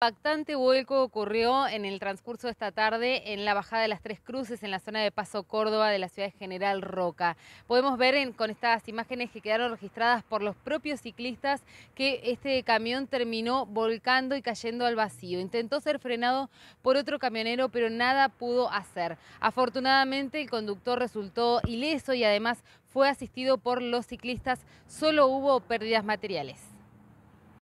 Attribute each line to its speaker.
Speaker 1: impactante vuelco ocurrió en el transcurso de esta tarde en la bajada de las Tres Cruces en la zona de Paso Córdoba de la ciudad de General Roca. Podemos ver con estas imágenes que quedaron registradas por los propios ciclistas que este camión terminó volcando y cayendo al vacío. Intentó ser frenado por otro camionero pero nada pudo hacer. Afortunadamente el conductor resultó ileso y además fue asistido por los ciclistas. Solo hubo pérdidas materiales.